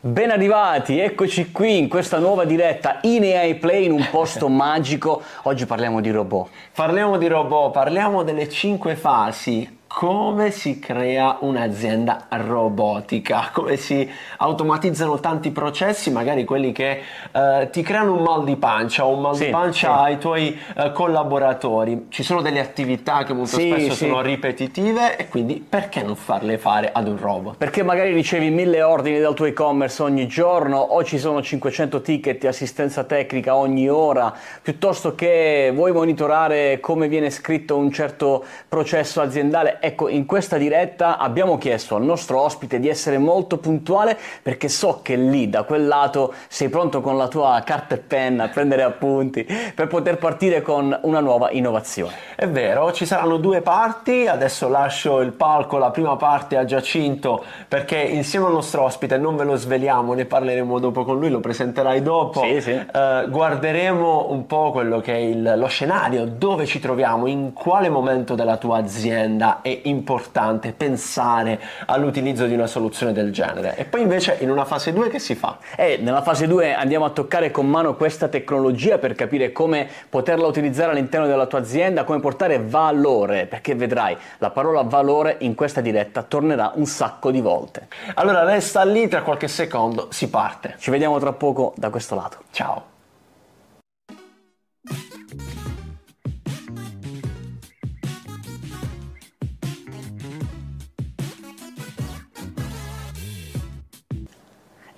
Ben arrivati, eccoci qui in questa nuova diretta in AI Play in un posto magico. Oggi parliamo di robot. Parliamo di robot, parliamo delle 5 fasi come si crea un'azienda robotica, come si automatizzano tanti processi, magari quelli che eh, ti creano un mal di pancia o un mal sì, di pancia sì. ai tuoi eh, collaboratori. Ci sono delle attività che molto sì, spesso sono ripetitive e quindi perché non farle fare ad un robot? Perché magari ricevi mille ordini dal tuo e-commerce ogni giorno o ci sono 500 ticket di assistenza tecnica ogni ora, piuttosto che vuoi monitorare come viene scritto un certo processo aziendale Ecco, in questa diretta abbiamo chiesto al nostro ospite di essere molto puntuale perché so che lì, da quel lato, sei pronto con la tua carta e penna a prendere appunti per poter partire con una nuova innovazione. È vero, ci saranno due parti, adesso lascio il palco, la prima parte a Giacinto perché insieme al nostro ospite non ve lo sveliamo, ne parleremo dopo con lui, lo presenterai dopo. Sì, sì. Eh, guarderemo un po' quello che è il, lo scenario, dove ci troviamo, in quale momento della tua azienda e importante pensare all'utilizzo di una soluzione del genere. E poi invece in una fase 2 che si fa? Eh, nella fase 2 andiamo a toccare con mano questa tecnologia per capire come poterla utilizzare all'interno della tua azienda, come portare valore, perché vedrai la parola valore in questa diretta tornerà un sacco di volte. Allora resta lì, tra qualche secondo si parte. Ci vediamo tra poco da questo lato. Ciao!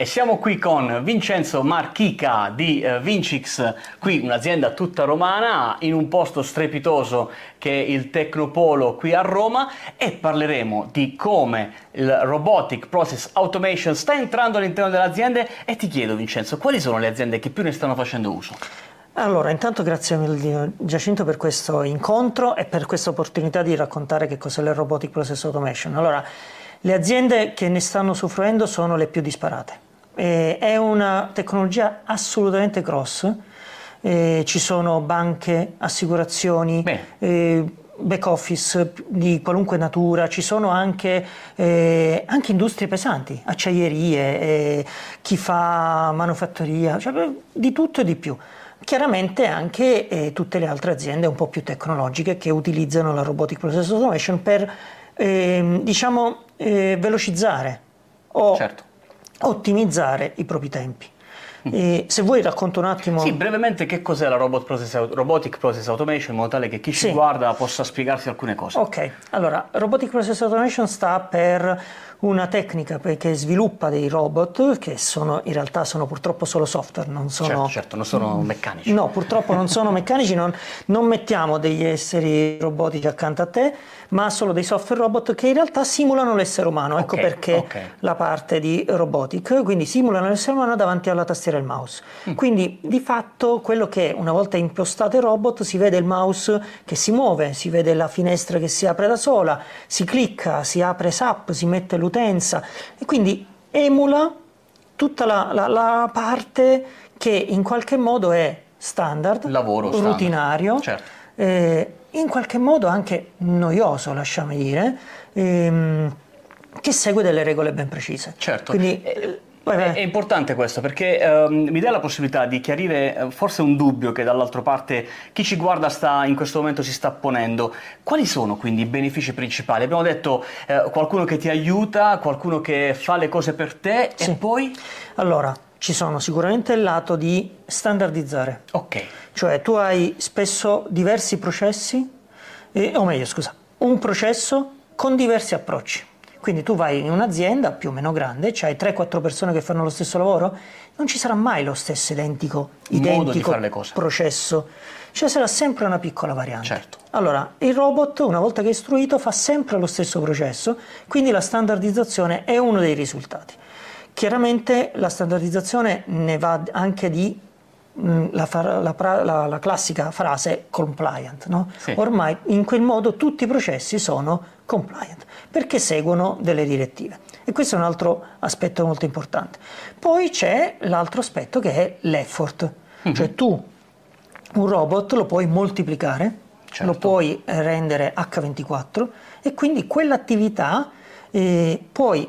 E siamo qui con Vincenzo Marchica di eh, Vincix, qui un'azienda tutta romana, in un posto strepitoso che è il Tecnopolo qui a Roma e parleremo di come il Robotic Process Automation sta entrando all'interno delle aziende e ti chiedo Vincenzo, quali sono le aziende che più ne stanno facendo uso? Allora, intanto grazie mille Giacinto per questo incontro e per questa opportunità di raccontare che cos'è il Robotic Process Automation. Allora, le aziende che ne stanno soffrendo sono le più disparate. Eh, è una tecnologia assolutamente cross, eh, ci sono banche, assicurazioni, eh, back office di qualunque natura, ci sono anche, eh, anche industrie pesanti, acciaierie, eh, chi fa manufattoria, cioè, di tutto e di più. Chiaramente anche eh, tutte le altre aziende un po' più tecnologiche che utilizzano la robotic process automation per ehm, diciamo eh, velocizzare o certo ottimizzare i propri tempi. Mm. E se vuoi racconto un attimo... Sì, brevemente che cos'è la robot process, Robotic Process Automation in modo tale che chi sì. ci guarda possa spiegarsi alcune cose. Ok, allora Robotic Process Automation sta per una tecnica che sviluppa dei robot che sono, in realtà sono purtroppo solo software, non sono... Certo, certo non sono mm. meccanici. No, purtroppo non sono meccanici, non, non mettiamo degli esseri robotici accanto a te, ma solo dei software robot che in realtà simulano l'essere umano. Ecco okay, perché okay. la parte di robotic, quindi simulano l'essere umano davanti alla tastiera e al mouse. Mm. Quindi di fatto quello che una volta impostato il robot si vede il mouse che si muove, si vede la finestra che si apre da sola, si clicca, si apre SAP, si mette l'utenza e quindi emula tutta la, la, la parte che in qualche modo è standard, Lavoro rutinario, standard. Certo. Eh, in qualche modo anche noioso, lasciamo dire, ehm, che segue delle regole ben precise. Certo. Quindi, eh, eh, eh è, importante questo perché um, mi dà la possibilità di chiarire eh, forse un dubbio che dall'altra parte chi ci guarda sta, in questo momento si sta ponendo. Quali sono quindi i benefici principali? Abbiamo detto uh, qualcuno che ti aiuta, qualcuno che fa le cose per te sì. e poi... Allora, ci sono sicuramente il lato di standardizzare. Ok. Cioè tu hai spesso diversi processi, eh, o meglio scusa, un processo con diversi approcci. Quindi tu vai in un'azienda più o meno grande, c'hai 3-4 persone che fanno lo stesso lavoro, non ci sarà mai lo stesso identico, identico processo. Ci cioè sarà sempre una piccola variante. Certo. Allora, il robot, una volta che è istruito, fa sempre lo stesso processo, quindi la standardizzazione è uno dei risultati. Chiaramente la standardizzazione ne va anche di mm, la, la, la, la, classica frase compliant. No? Sì. Ormai in quel modo tutti i processi sono compliant perché seguono delle direttive. E questo è un altro aspetto molto importante. Poi c'è l'altro aspetto che è l'effort, mm-hmm. cioè tu un robot lo puoi moltiplicare, certo. lo puoi rendere H24 e quindi quell'attività eh, puoi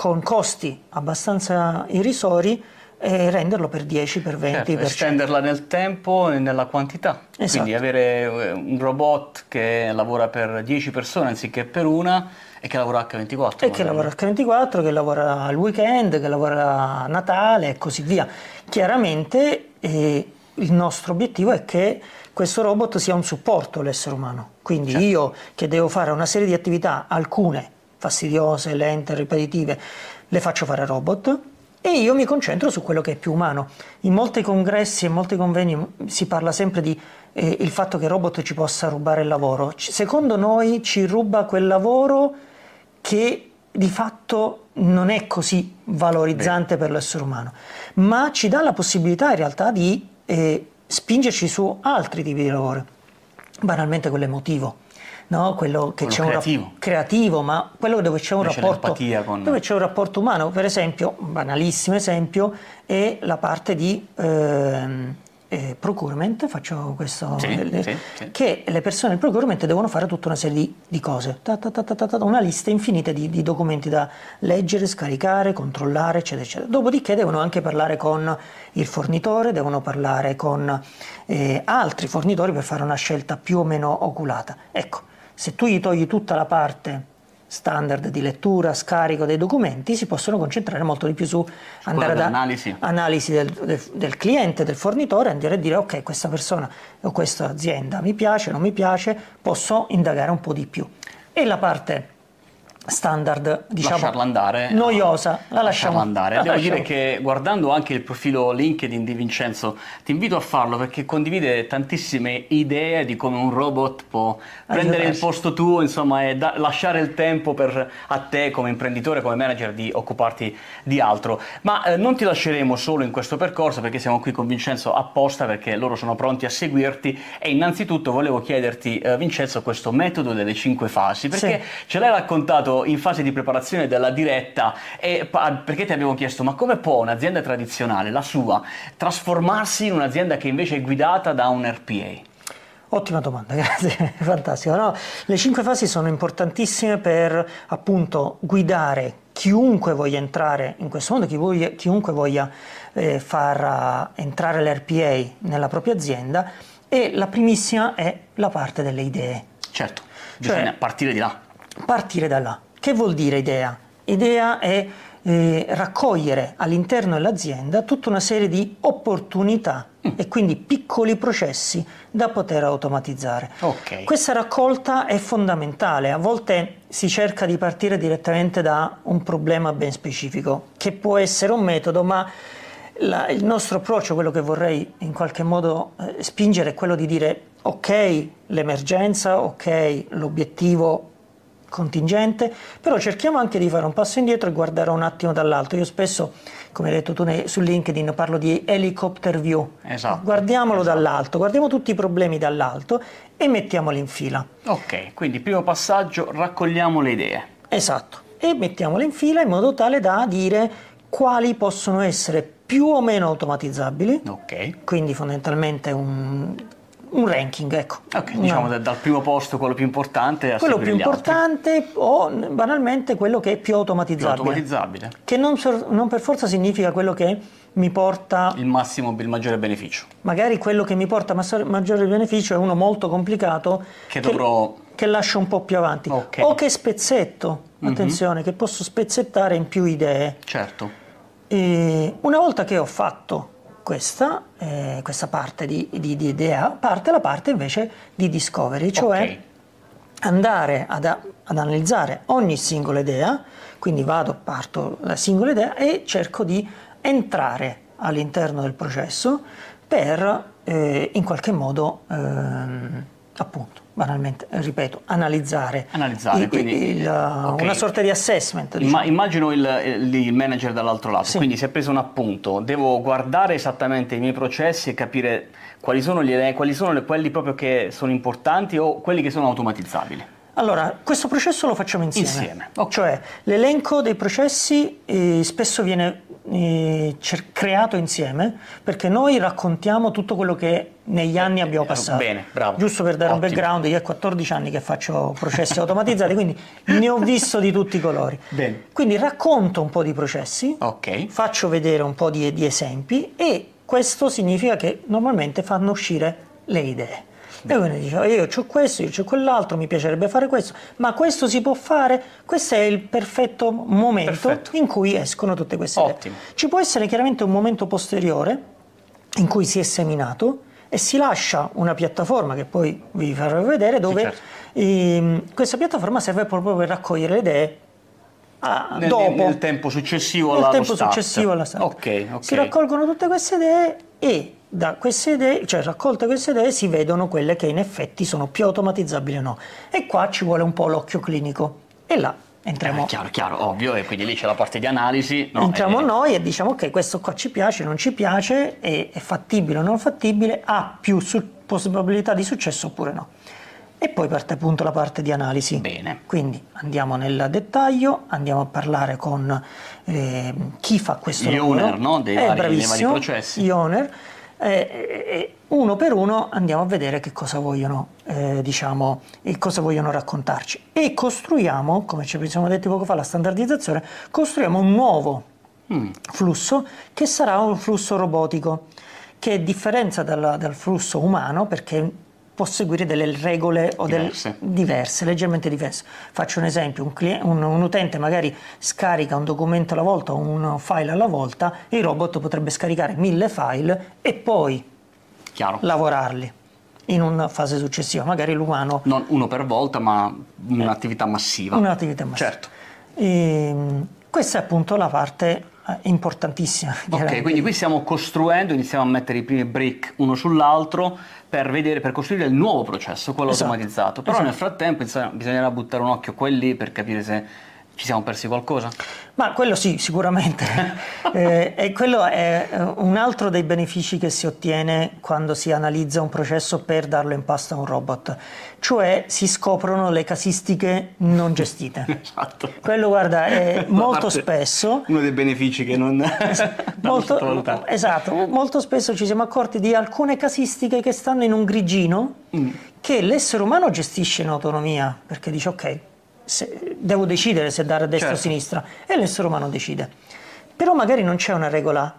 con costi abbastanza irrisori e eh, renderlo per 10, per 20, certo, per estenderla nel tempo e nella quantità. Esatto. Quindi avere eh, un robot che lavora per 10 persone anziché per una e che lavora H24. E che lavora H24, che lavora al weekend, che lavora a Natale e così via. Chiaramente eh, il nostro obiettivo è che questo robot sia un supporto all'essere umano. Quindi certo. io che devo fare una serie di attività, alcune fastidiose, lente, ripetitive, le faccio fare a robot e io mi concentro su quello che è più umano. In molti congressi e in molti convegni si parla sempre di eh, il fatto che il robot ci possa rubare il lavoro. C- secondo noi ci ruba quel lavoro che di fatto non è così valorizzante Beh. per l'essere umano, ma ci dà la possibilità in realtà di eh, spingerci su altri tipi di lavoro, banalmente quello emotivo no? quello che c'è creativo. un creativo, ma quello dove c'è un, con... un rapporto umano, per esempio, un banalissimo esempio, è la parte di ehm, eh, procurement, faccio questo, sì, eh, sì, sì. che le persone del procurement devono fare tutta una serie di, di cose, ta, ta, ta, una lista infinita di, di, documenti da leggere, scaricare, controllare, eccetera, eccetera. Dopodiché devono anche parlare con il fornitore, devono parlare con eh, altri fornitori per fare una scelta più o meno oculata. Ecco, se tu gli togli tutta la parte standard di lettura, scarico dei documenti, si possono concentrare molto di più su andare ad analisi, analisi del, del, del, cliente, del fornitore, andare a dire ok questa persona o questa azienda mi piace, non mi piace, posso indagare un po' di più. E la parte standard, diciamo, lasciarla andare, noiosa, la lasciamo andare. La eh, Devo lasciamo. dire che guardando anche il profilo LinkedIn di Vincenzo, ti invito a farlo perché condivide tantissime idee di come un robot può prendere il posto tuo, insomma, e da- lasciare il tempo per, a te come imprenditore, come manager di occuparti di altro. Ma eh, non ti lasceremo solo in questo percorso perché siamo qui con Vincenzo apposta perché loro sono pronti a seguirti e innanzitutto volevo chiederti eh, Vincenzo questo metodo delle cinque fasi perché sì. ce l'hai raccontato in fase di preparazione della diretta e perché ti abbiamo chiesto ma come può un'azienda tradizionale, la sua, trasformarsi in un'azienda che invece è guidata da un RPA? Ottima domanda, grazie, fantastico. No, le cinque fasi sono importantissime per appunto guidare chiunque voglia entrare in questo mondo, chi voglia, chiunque voglia eh, far uh, entrare l'RPA nella propria azienda e la primissima è la parte delle idee. Certo, cioè bisogna cioè, partire di là. Partire da là. Che vuol dire idea? Idea è eh, raccogliere all'interno dell'azienda tutta una serie di opportunità mm. e quindi piccoli processi da poter automatizzare. Okay. Questa raccolta è fondamentale, a volte si cerca di partire direttamente da un problema ben specifico, che può essere un metodo, ma la, il nostro approccio, quello che vorrei in qualche modo eh, spingere, è quello di dire ok l'emergenza, ok l'obiettivo contingente, però cerchiamo anche di fare un passo indietro e guardare un attimo dall'alto. Io spesso, come hai detto tu su LinkedIn, parlo di helicopter view. Esatto. Guardiamolo esatto. dall'alto, guardiamo tutti i problemi dall'alto e mettiamoli in fila. Ok, quindi primo passaggio, raccogliamo le idee. Esatto, e mettiamole in fila in modo tale da dire quali possono essere più o meno automatizzabili. Ok. Quindi fondamentalmente un un ranking, ecco. Okay, Una... diciamo dal primo posto quello più importante a Quello più importante altri. o banalmente quello che è più automatizzabile. Più automatizzabile. Che non, non, per forza significa quello che mi porta... Il massimo, il maggiore beneficio. Magari quello che mi porta maggiore beneficio è uno molto complicato che, dovrò... che, che lascio un po' più avanti. Okay. O che spezzetto, mhm. attenzione, mm -hmm. che posso spezzettare in più idee. Certo. E una volta che ho fatto questa, eh, questa parte di, di, di, idea, parte la parte invece di discovery, cioè okay. andare ad, ad, analizzare ogni singola idea, quindi vado, parto la singola idea e cerco di entrare all'interno del processo per eh, in qualche modo... Ehm, appunto, banalmente, eh, ripeto, analizzare, analizzare il, quindi, il, eh, okay. una sorta di assessment. Diciamo. Ma immagino il, il manager dall'altro lato, sì. quindi si è preso un appunto, devo guardare esattamente i miei processi e capire quali sono, gli, quali sono le, quelli proprio che sono importanti o quelli che sono automatizzabili. Allora, questo processo lo facciamo insieme. Insieme. Okay. Cioè, l'elenco dei processi eh, spesso viene eh, creato insieme perché noi raccontiamo tutto quello che negli eh, anni eh, abbiamo eh, passato. Bene, bravo. Giusto per dare Ottimo. un background, io ho 14 anni che faccio processi automatizzati, quindi ne ho visto di tutti i colori. Bene. Quindi racconto un po' di processi, okay. faccio vedere un po' di, di esempi e questo significa che normalmente fanno uscire le idee. E uno diceva oh, io ho questo, io ho quell'altro, mi piacerebbe fare questo, ma questo si può fare? Questo è il perfetto momento perfetto. in cui escono tutte queste Ottimo. idee. Ci può essere chiaramente un momento posteriore in cui si è seminato e si lascia una piattaforma che poi vi farò vedere dove certo. eh, questa piattaforma serve proprio per raccogliere le idee a, ah, nel, dopo, nel tempo successivo nel alla tempo start. successivo alla start. Okay, okay. Si raccolgono tutte queste idee e da queste idee, cioè raccolte queste idee, si vedono quelle che in effetti sono più automatizzabili o no. E qua ci vuole un po' l'occhio clinico. E là entriamo. Eh, chiaro, chiaro, ovvio, e quindi lì c'è la parte di analisi. No, entriamo e... noi e diciamo ok, questo qua ci piace, non ci piace, è, è fattibile o non fattibile, ha più possibilità di successo oppure no. E poi parte appunto la parte di analisi. Bene. Quindi andiamo nel dettaglio, andiamo a parlare con eh, chi fa questo Ioner, lavoro. Ioner, no? Dei eh, vari, dei vari processi. Ioner e eh, eh, eh, uno per uno andiamo a vedere che cosa vogliono, eh, diciamo, cosa vogliono raccontarci. E costruiamo, come ci siamo detti poco fa, la standardizzazione, costruiamo un nuovo mm. flusso che sarà un flusso robotico, che differenza dal, dal flusso umano perché può seguire delle regole diverse. Del, diverse. leggermente diverse. Faccio un esempio, un, cliente, un, un, utente magari scarica un documento alla volta, o un file alla volta, il robot potrebbe scaricare mille file e poi Chiaro. lavorarli in una fase successiva, magari l'umano... Non uno per volta, ma eh, un'attività massiva. Un'attività massiva. Certo. E, ehm, questa è appunto la parte eh, importantissima. Ok, quindi qui stiamo costruendo, iniziamo a mettere i primi brick uno sull'altro per, vedere, per costruire il nuovo processo, quello esatto. automatizzato. Però esatto. nel frattempo bisognerà buttare un occhio a quelli per capire se ci siamo persi qualcosa? Ma quello sì, sicuramente. eh, e quello è eh, un altro dei benefici che si ottiene quando si analizza un processo per darlo in pasta a un robot. Cioè si scoprono le casistiche non gestite. esatto. Quello, guarda, è molto spesso... Uno dei benefici che non... molto, esatto, molto spesso ci siamo accorti di alcune casistiche che stanno in un grigino mm. che l'essere umano gestisce in autonomia, perché dice ok, se, devo decidere se dare a destra certo. o a certo. sinistra e l'essere umano decide. Però magari non c'è una regola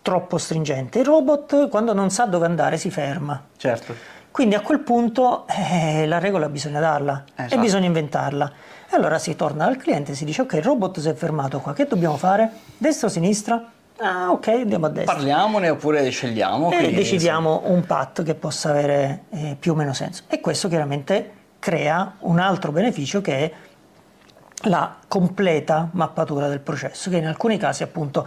troppo stringente. Il robot quando non sa dove andare si ferma. Certo. Quindi a quel punto eh, la regola bisogna darla esatto. e bisogna inventarla. E allora si torna dal cliente e si dice ok il robot si è fermato qua, che dobbiamo fare? Destra o sinistra? Ah, ok, andiamo a destra. Parliamone oppure scegliamo. E decidiamo un patto che possa avere eh, più o meno senso. E questo chiaramente crea un altro beneficio che è la completa mappatura del processo, che in alcuni casi appunto,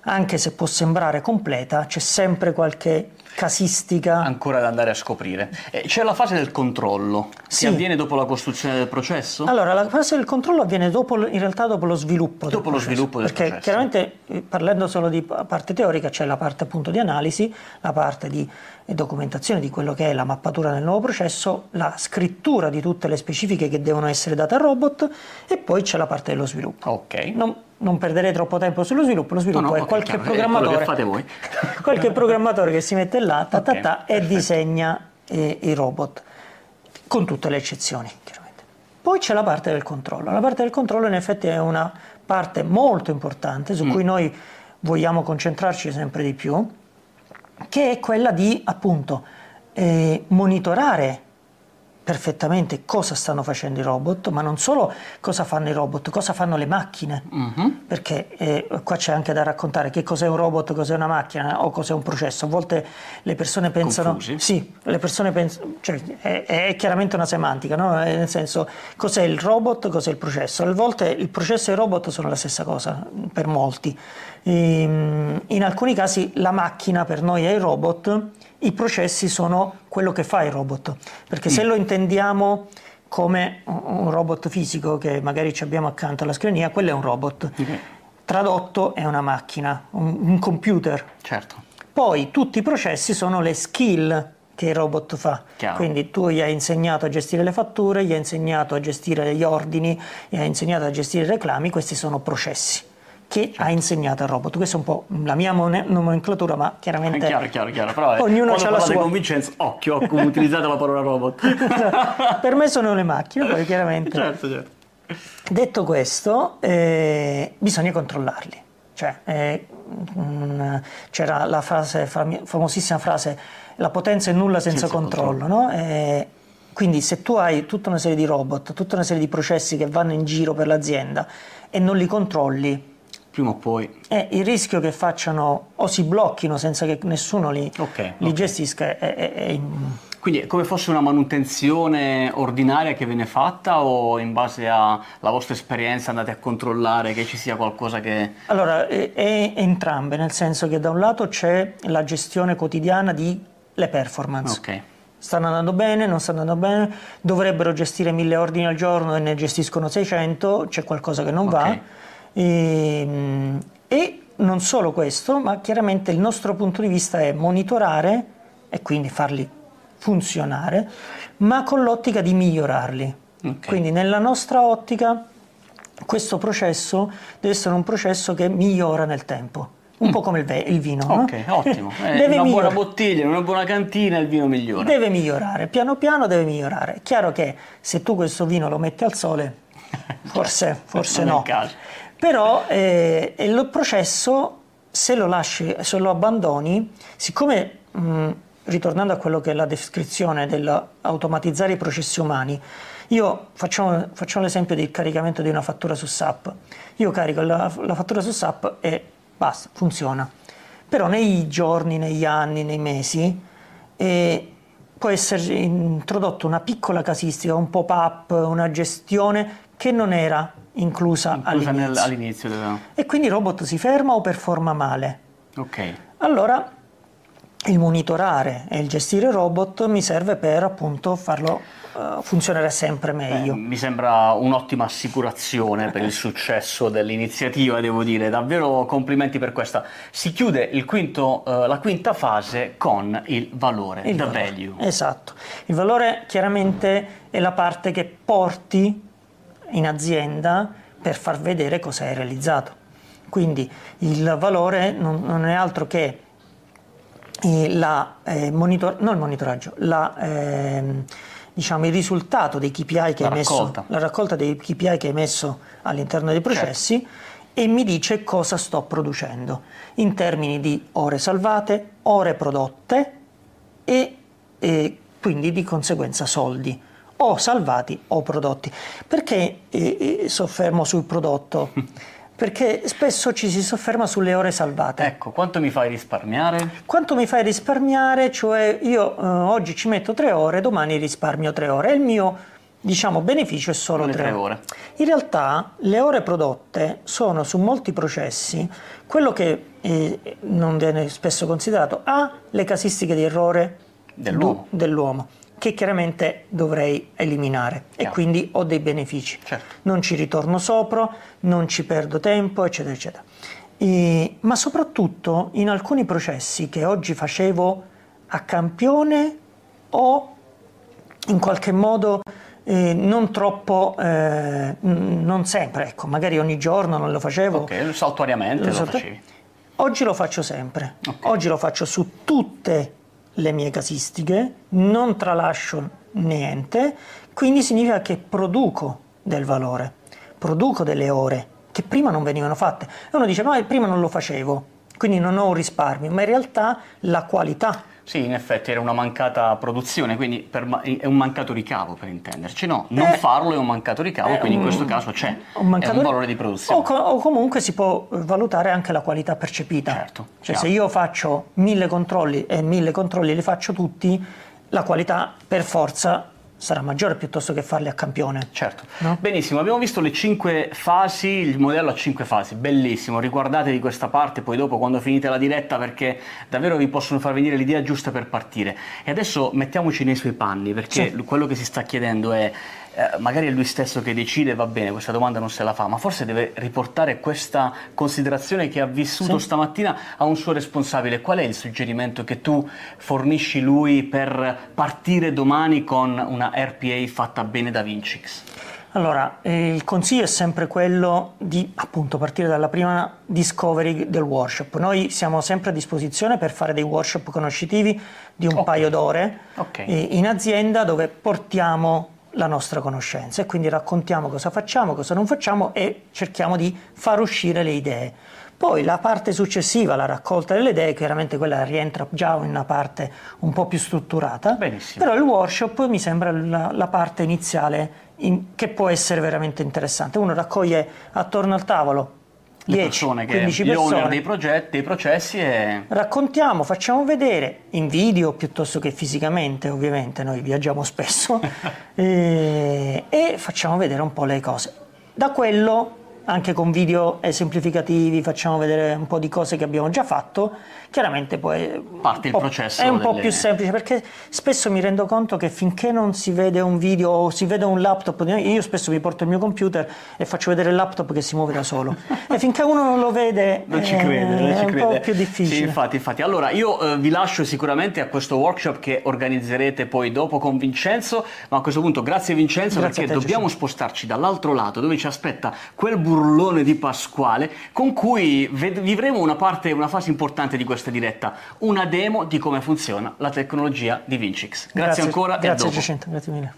anche se può sembrare completa, c'è sempre qualche casistica ancora da andare a scoprire. Eh, c'è la fase del controllo, sì. che avviene dopo la costruzione del processo? Allora, la fase del controllo avviene dopo, in realtà dopo lo sviluppo dopo lo processo, sviluppo del perché processo. chiaramente eh, parlando solo di parte teorica c'è la parte appunto di analisi, la parte di eh, documentazione di quello che è la mappatura del nuovo processo, la scrittura di tutte le specifiche che devono essere date al robot e poi c'è la parte dello sviluppo. Ok. Non, non perderei troppo tempo sullo sviluppo, lo sviluppo no, no, è qualche chiaro, programmatore. È che qualche programmatore che si mette là ta, ta, ta, ta okay, e disegna i, eh, i, robot, con tutte le eccezioni, chiaramente. Poi c'è la parte del controllo. La parte del controllo in effetti è una parte molto importante su mm. cui noi vogliamo concentrarci sempre di più, che è quella di appunto eh, monitorare perfettamente cosa stanno facendo i robot, ma non solo cosa fanno i robot, cosa fanno le macchine, mm-hmm. perché eh, qua c'è anche da raccontare che cos'è un robot, cos'è una macchina o cos'è un processo. A volte le persone pensano... Confusi. Sì, le persone pensano... Cioè, è, è, chiaramente una semantica, no? Eh, nel senso cos'è il robot, cos'è il processo. A volte il processo e il robot sono la stessa cosa per molti. Ehm, in alcuni casi la macchina per noi è il robot, i processi sono quello che fa il robot, perché se mm. lo intendiamo come un robot fisico che magari ci abbiamo accanto alla scrivania, quello è un robot. Tradotto è una macchina, un, computer. Certo. Poi tutti i processi sono le skill che il robot fa. Chiaro. Quindi tu gli hai insegnato a gestire le fatture, gli hai insegnato a gestire gli ordini, gli hai insegnato a gestire i reclami, questi sono processi che ha certo. insegnato al robot. Questa è un po' la mia nomenclatura, ma chiaramente... Chiaro, chiaro, chiaro. Però è, eh, ognuno ha la sua... con occhio, occhio utilizzate la parola robot. per me sono le macchine, poi chiaramente... Certo, certo. Detto questo, eh, bisogna controllarli. Cioè, eh, mh, c'era la frase, famosissima frase, la potenza è nulla senza, senza controllo, controllo. No? Eh, quindi se tu hai tutta una serie di robot, tutta una serie di processi che vanno in giro per l'azienda e non li controlli, prima o poi... Eh, il rischio che facciano o si blocchino senza che nessuno li, okay, li okay. gestisca è, è, è... Quindi è come fosse una manutenzione ordinaria che viene fatta o in base alla vostra esperienza andate a controllare che ci sia qualcosa che... Allora, è, è entrambe, nel senso che da un lato c'è la gestione quotidiana di le performance. Okay. Stanno andando bene, non stanno andando bene, dovrebbero gestire mille ordini al giorno e ne gestiscono 600, c'è qualcosa che non okay. va e, ehm, e non solo questo, ma chiaramente il nostro punto di vista è monitorare e quindi farli funzionare, ma con l'ottica di migliorarli. Okay. Quindi nella nostra ottica questo processo deve essere un processo che migliora nel tempo. Un mm. po' come il, ve- il vino. Ok, no? ottimo. Eh, una miglior- buona bottiglia, una buona cantina, il vino migliora. Deve migliorare, piano piano deve migliorare. È chiaro che se tu questo vino lo metti al sole, forse, forse no. Però eh, il processo, se lo lasci, se lo abbandoni, siccome, mh, mm, ritornando a quello che è la descrizione dell'automatizzare i processi umani, io facciamo, facciamo l'esempio del caricamento di una fattura su SAP. Io carico la, la fattura su SAP e basta, funziona. Però nei giorni, negli anni, nei mesi, eh, può essere introdotta una piccola casistica, un pop-up, una gestione che non era inclusa, inclusa all'inizio. all'inizio della... E quindi il robot si ferma o performa male. Ok. Allora il monitorare e il gestire il robot mi serve per appunto farlo uh, funzionare sempre eh, meglio. Eh, mi sembra un'ottima assicurazione per il successo dell'iniziativa, devo dire, davvero complimenti per questa. Si chiude quinto, uh, la quinta fase con il valore, il valore. value. Esatto, il valore chiaramente è la parte che porti in azienda per far vedere cosa hai realizzato. Quindi il valore non, non è altro che la, eh, monitor, il monitoraggio, la, eh, diciamo, il risultato dei KPI che la hai messo, la raccolta dei KPI che hai messo all'interno dei certo. processi certo. e mi dice cosa sto producendo in termini di ore salvate, ore prodotte e, e quindi di conseguenza soldi o salvati o prodotti. Perché eh, eh soffermo sul prodotto? Perché spesso ci si sofferma sulle ore salvate. Ecco, quanto mi fai risparmiare? Quanto mi fai risparmiare? Cioè io eh, oggi ci metto tre ore, domani risparmio tre ore. il mio, diciamo, beneficio è solo tre, tre ore. In realtà le ore prodotte sono su molti processi quello che eh, non viene spesso considerato A, ah, le casistiche di errore dell'uomo. Dell che chiaramente dovrei eliminare Chiaro. e quindi ho dei benefici. Certo. Non ci ritorno sopra, non ci perdo tempo, eccetera, eccetera. E, ma soprattutto in alcuni processi che oggi facevo a campione o in qualche modo eh, non troppo, eh, non sempre, ecco, magari ogni giorno non lo facevo. Ok, saltuariamente lo, lo facevi. Oggi lo faccio sempre, okay. oggi lo faccio su tutte le le mie casistiche, non tralascio niente, quindi significa che produco del valore, produco delle ore che prima non venivano fatte. E uno dice, ma prima non lo facevo, quindi non ho un risparmio, ma in realtà la qualità sì, in effetti era una mancata produzione, quindi ma è un mancato ricavo per intenderci. No, non eh, farlo è un mancato ricavo, eh, quindi in questo caso c'è un, mancato, un valore di produzione. O, co o, comunque si può valutare anche la qualità percepita. Certo. Cioè chiaro. se io faccio mille controlli e mille controlli li faccio tutti, la qualità per forza sarà maggiore piuttosto che farli a campione. Certo. No? Benissimo, abbiamo visto le cinque fasi, il modello a cinque fasi, bellissimo, riguardatevi questa parte poi dopo quando finite la diretta perché davvero vi possono far venire l'idea giusta per partire. E adesso mettiamoci nei suoi panni perché sì. quello che si sta chiedendo è eh, magari è lui stesso che decide, va bene, questa domanda non se la fa, ma forse deve riportare questa considerazione che ha vissuto sì. stamattina a un suo responsabile. Qual è il suggerimento che tu fornisci lui per partire domani con una RPA fatta bene da Vincix? Allora, eh, il consiglio è sempre quello di appunto partire dalla prima discovery del workshop. Noi siamo sempre a disposizione per fare dei workshop conoscitivi di un okay. paio d'ore okay. eh, in azienda dove portiamo la nostra conoscenza e quindi raccontiamo cosa facciamo, cosa non facciamo e cerchiamo di far uscire le idee. Poi la parte successiva, la raccolta delle idee, chiaramente quella rientra già in una parte un po' più strutturata, Benissimo. però il workshop mi sembra la, la parte iniziale in, che può essere veramente interessante. Uno raccoglie attorno al tavolo 10, persone che, 15 dei progetti, dei processi e... Raccontiamo, facciamo vedere in video piuttosto che fisicamente, ovviamente noi viaggiamo spesso e, eh, e facciamo vedere un po' le cose. Da quello, anche con video esemplificativi, facciamo vedere un po' di cose che abbiamo già fatto chiaramente poi parte il processo. È un delle... po' più semplice perché spesso mi rendo conto che finché non si vede un video o si vede un laptop, io spesso mi porto il mio computer e faccio vedere il laptop che si muove da solo e finché uno non lo vede non ci crede, non eh, è un crede. po' più difficile. Sì, infatti, infatti. Allora io eh, vi lascio sicuramente a questo workshop che organizzerete poi dopo con Vincenzo, ma a questo punto grazie Vincenzo grazie perché te, dobbiamo Gesù. spostarci dall'altro lato dove ci aspetta quel burlone di Pasquale con cui vivremo una parte, una fase importante di questa questa diretta una demo di come funziona la tecnologia di Vincix. Grazie, grazie ancora grazie, e Giacinto, grazie mille.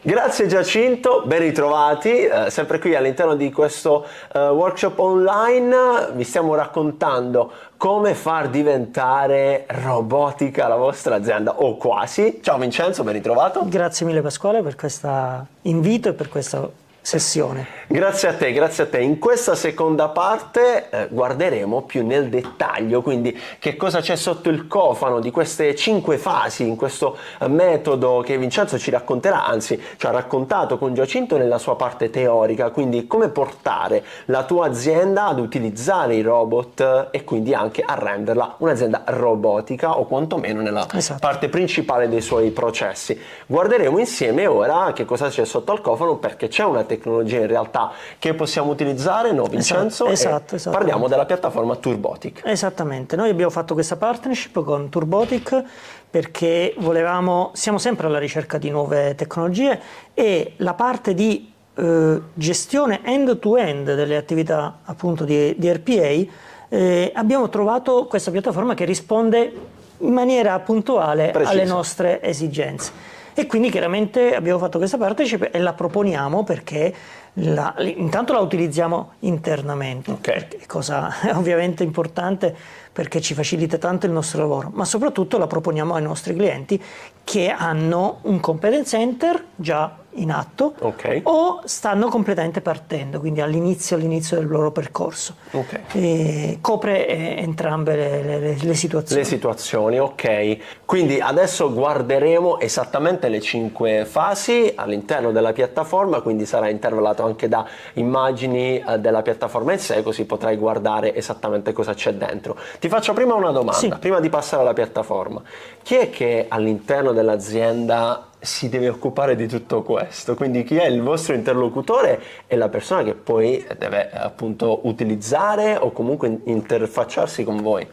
Grazie Giacinto, ben ritrovati, eh, sempre qui all'interno di questo eh, workshop online vi stiamo raccontando come far diventare robotica la vostra azienda o quasi. Ciao Vincenzo, ben ritrovato. Grazie mille Pasquale per questo invito e per questo sessione. Grazie a te, grazie a te. In questa seconda parte eh, guarderemo più nel dettaglio, quindi che cosa c'è sotto il cofano di queste cinque fasi in questo metodo che Vincenzo ci racconterà, anzi ci ha raccontato con Giacinto nella sua parte teorica, quindi come portare la tua azienda ad utilizzare i robot eh, e quindi anche a renderla un'azienda robotica o quantomeno nella esatto. parte principale dei suoi processi. Guarderemo insieme ora che cosa c'è sotto al cofano perché c'è una tecnologia tecnologie in realtà che possiamo utilizzare, no esatto, Vincenzo? Esatto, esatto. Parliamo della piattaforma Turbotic. Esattamente, noi abbiamo fatto questa partnership con Turbotic perché volevamo, siamo sempre alla ricerca di nuove tecnologie e la parte di eh, gestione end-to-end delle attività appunto di, di RPA eh, abbiamo trovato questa piattaforma che risponde in maniera puntuale Preciso. alle nostre esigenze. E quindi chiaramente abbiamo fatto questa partnership e la proponiamo perché la, intanto la utilizziamo internamente, okay. cosa ovviamente importante perché ci facilita tanto il nostro lavoro, ma soprattutto la proponiamo ai nostri clienti che hanno un competence center già in atto okay. o stanno completamente partendo, quindi all'inizio, all'inizio del loro percorso. Okay. E copre eh, entrambe le, le, le, situazioni. Le situazioni, ok. Quindi adesso guarderemo esattamente le cinque fasi all'interno della piattaforma, quindi sarà intervallato anche da immagini eh, della piattaforma in sé, così potrai guardare esattamente cosa c'è dentro. Ti faccio prima una domanda, sì. prima di passare alla piattaforma. Chi è che all'interno dell'azienda si deve occupare di tutto questo, quindi chi è il vostro interlocutore è la persona che poi deve appunto utilizzare o comunque interfacciarsi con voi.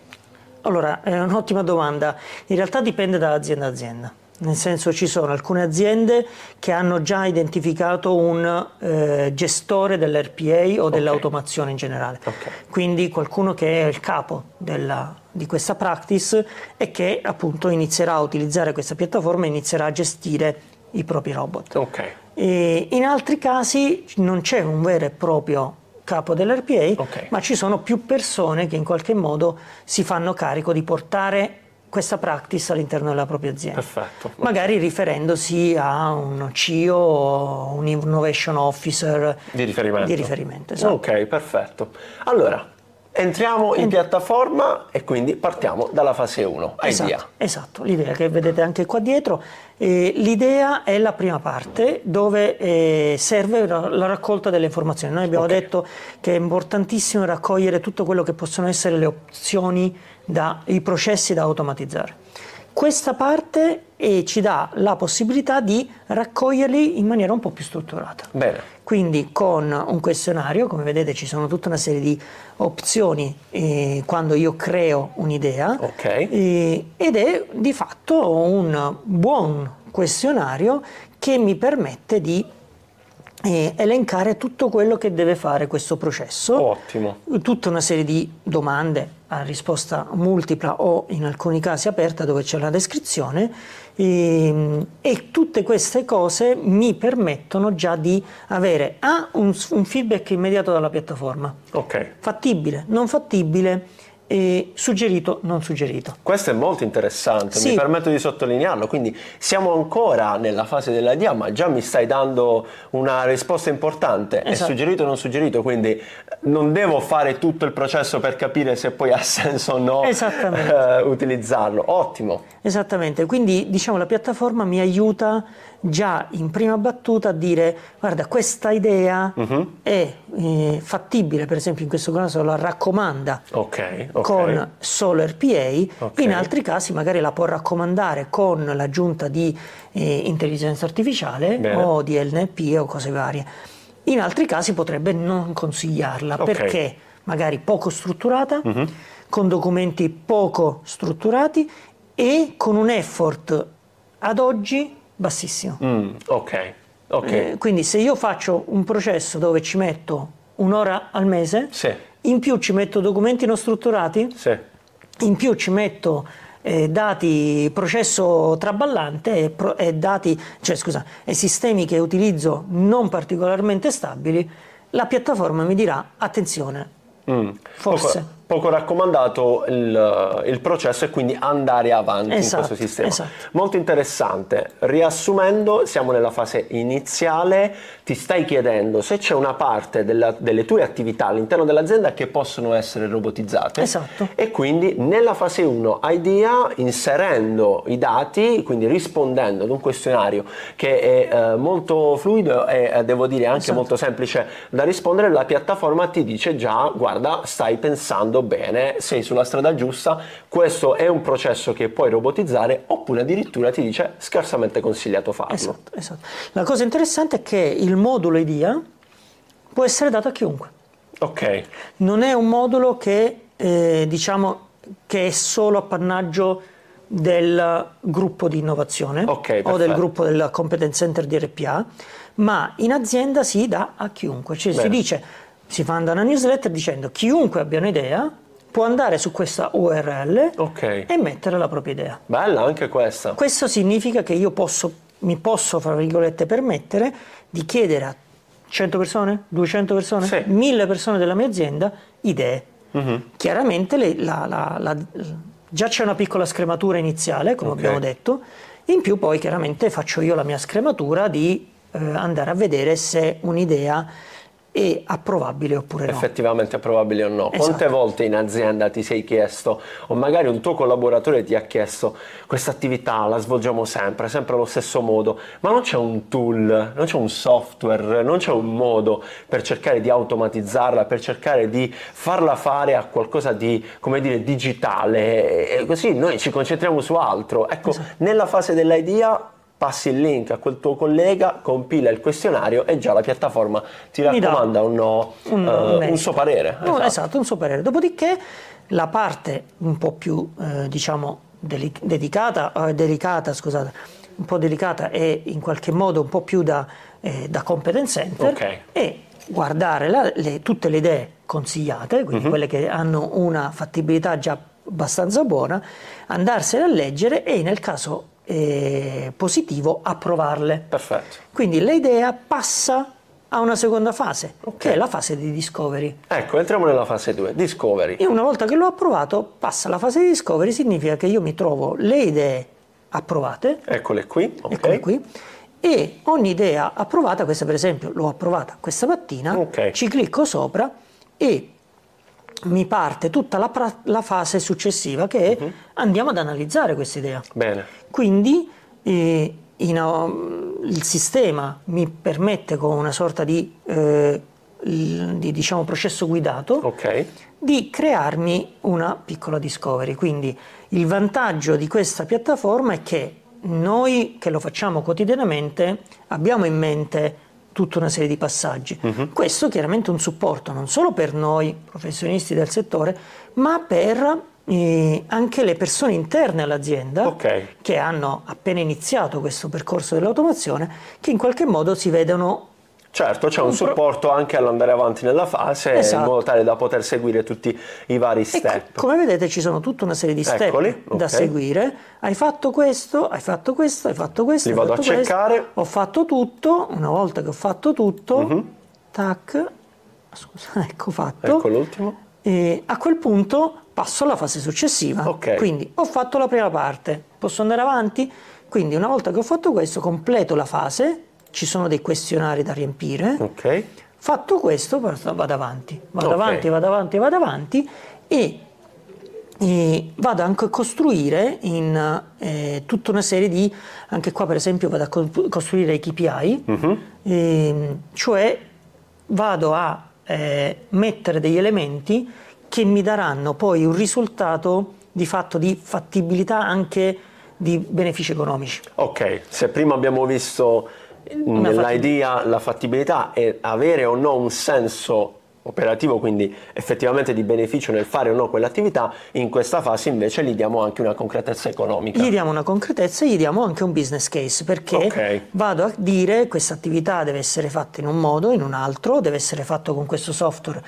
Allora, è un'ottima domanda, in realtà dipende da azienda a azienda. Nel senso ci sono alcune aziende che hanno già identificato un eh, gestore dell'RPA o okay. dell'automazione in generale. Okay. Quindi qualcuno che è il capo della di questa practice e che appunto inizierà a utilizzare questa piattaforma e inizierà a gestire i propri robot. Okay. in altri casi non c'è un vero e proprio capo dell'RPA, okay. ma ci sono più persone che in qualche modo si fanno carico di portare questa practice all'interno della propria azienda. Perfetto. Magari riferendosi a un CEO o un innovation officer di riferimento. Di riferimento esatto. Ok, perfetto. Allora, Entriamo in piattaforma e quindi partiamo dalla fase 1. Esatto, esatto, l'idea che vedete anche qua dietro. Eh, l'idea è la prima parte dove eh, serve la, raccolta delle informazioni. Noi abbiamo okay. detto che è importantissimo raccogliere tutto quello che possono essere le opzioni, da, i processi da automatizzare. Questa parte eh, ci dà la possibilità di raccoglierli in maniera un po' più strutturata. Bene. Quindi con un questionario, come vedete ci sono tutta una serie di opzioni eh, quando io creo un'idea okay. eh, ed è di fatto un buon questionario che mi permette di eh, elencare tutto quello che deve fare questo processo. Ottimo. Tutta una serie di domande a risposta multipla o in alcuni casi aperta dove c'è la descrizione e, ehm, e, tutte queste cose mi permettono già di avere A un, un feedback immediato dalla piattaforma. Ok. Fattibile, non fattibile e suggerito, non suggerito. Questo è molto interessante, sì. mi permetto di sottolinearlo, quindi siamo ancora nella fase della DIA, ma già mi stai dando una risposta importante, esatto. è suggerito o non suggerito, quindi eh, non devo fare tutto il processo per capire se poi ha senso o no eh, utilizzarlo, ottimo. Esattamente, quindi diciamo la piattaforma mi aiuta già in prima battuta a dire guarda questa idea uh-huh. è eh, fattibile, per esempio in questo caso la raccomanda okay, okay. con solo RPA, okay. in altri casi magari la può raccomandare con l'aggiunta di eh, intelligenza artificiale Bene. o di LNP o cose varie. In altri casi potrebbe non consigliarla perché magari poco strutturata, uh-huh. con documenti poco strutturati e con un effort ad oggi bassissimo. Mm, ok. okay. Eh, quindi se io faccio un processo dove ci metto un'ora al mese, sì. in più ci metto documenti non strutturati, sì. in più ci metto eh, dati processo traballante e, pro- e dati, cioè, scusa, e sistemi che utilizzo non particolarmente stabili, la piattaforma mi dirà attenzione, mm. forse. Okay poco raccomandato il, il, processo e quindi andare avanti esatto, in questo sistema. Esatto. Molto interessante. Riassumendo, siamo nella fase iniziale, ti stai chiedendo se c'è una parte della, delle tue attività all'interno dell'azienda che possono essere robotizzate. Esatto. E quindi nella fase 1 idea, inserendo i dati, quindi rispondendo ad un questionario che è eh, molto fluido e eh, devo dire anche esatto. molto semplice da rispondere, la piattaforma ti dice già guarda, stai pensando guardando bene, sei sulla strada giusta, questo è un processo che puoi robotizzare oppure addirittura ti dice scarsamente consigliato farlo. Esatto, esatto. La cosa interessante è che il modulo IDEA può essere dato a chiunque. Ok. Non è un modulo che, eh, diciamo, che è solo appannaggio del gruppo di innovazione okay, o del gruppo del competence center di RPA, ma in azienda si dà a chiunque, cioè Bene. si dice si manda una newsletter dicendo chiunque abbia un'idea può andare su questa URL okay. e mettere la propria idea. Bella anche questa. Questo significa che io posso, mi posso, fra virgolette, permettere di chiedere a 100 persone, 200 persone, sì. 1000 persone della mia azienda idee. Mm-hmm. Chiaramente le, la, la, la, già c'è una piccola scrematura iniziale, come okay. abbiamo detto, in più poi chiaramente faccio io la mia scrematura di eh, andare a vedere se un'idea e approvabile oppure no. Effettivamente approvabile o no. Esatto. Quante volte in azienda ti sei chiesto o magari un tuo collaboratore ti ha chiesto questa attività la svolgiamo sempre, sempre allo stesso modo, ma non c'è un tool, non c'è un software, non c'è un modo per cercare di automatizzarla, per cercare di farla fare a qualcosa di, come dire, digitale e così noi ci concentriamo su altro. Ecco, esatto. nella fase dell'idea passi il link a quel tuo collega, compila il questionario e già la piattaforma ti raccomanda un, no, un, uh, un, suo parere. No, esatto. esatto. un suo parere. Dopodiché la parte un po' più, eh, diciamo, deli- dedicata, eh, delicata, scusate, un po' delicata e in qualche modo un po' più da, eh, da competence center okay. e guardare la, le, tutte le idee consigliate, quindi mm-hmm. quelle che hanno una fattibilità già abbastanza buona, andarsene a leggere e nel caso eh, positivo approvarle. Perfetto. Quindi l'idea passa a una seconda fase, okay. che è la fase di discovery. Ecco, entriamo nella fase 2, discovery. E una volta che l'ho approvato, passa alla fase di discovery, significa che io mi trovo le idee approvate. Eccole qui. Okay. Eccole qui. E ogni idea approvata, questa per esempio l'ho approvata questa mattina, okay. ci clicco sopra e mi parte tutta la, la fase successiva che uh mhm. -huh. andiamo ad analizzare questa idea. Bene. Quindi eh, in, il sistema mi permette con una sorta di, eh, di diciamo, processo guidato okay. di crearmi una piccola discovery. Quindi il vantaggio di questa piattaforma è che noi che lo facciamo quotidianamente abbiamo in mente tutta una serie di passaggi. Uh-huh. Questo chiaramente è un supporto non solo per noi professionisti del settore, ma per eh, anche le persone interne all'azienda okay. che hanno appena iniziato questo percorso dell'automazione, che in qualche modo si vedono Certo, c'è un, un supporto pro... anche all'andare avanti nella fase esatto. in modo tale da poter seguire tutti i vari step. Co come vedete ci sono tutta una serie di step Eccoli, da okay. seguire. Hai fatto questo, hai fatto questo, hai fatto questo. Li vado a cercare. Ho fatto tutto, una volta che ho fatto tutto, mm -hmm. tac, ah, scusa, ecco fatto. Ecco l'ultimo. E a quel punto passo alla fase successiva. Okay. Quindi ho fatto la prima parte, posso andare avanti? Quindi una volta che ho fatto questo completo la fase ci sono dei questionari da riempire. Okay. Fatto questo, vado avanti, vado okay. avanti, vado avanti, vado avanti e, e vado anche a costruire in, eh, tutta una serie di, anche qua per esempio vado a co- costruire i KPI, uh-huh. Mhm. eh, cioè vado a eh, mettere degli elementi che mi daranno poi un risultato di fatto di fattibilità anche di benefici economici. Ok, se prima abbiamo visto Mm. l'idea, la fattibilità e avere o no un senso operativo, quindi effettivamente di beneficio nel fare o no quell'attività, in questa fase invece gli diamo anche una concretezza economica. Gli diamo una concretezza e gli diamo anche un business case, perché okay. vado a dire questa attività deve essere fatta in un modo, in un altro, deve essere fatta con questo software,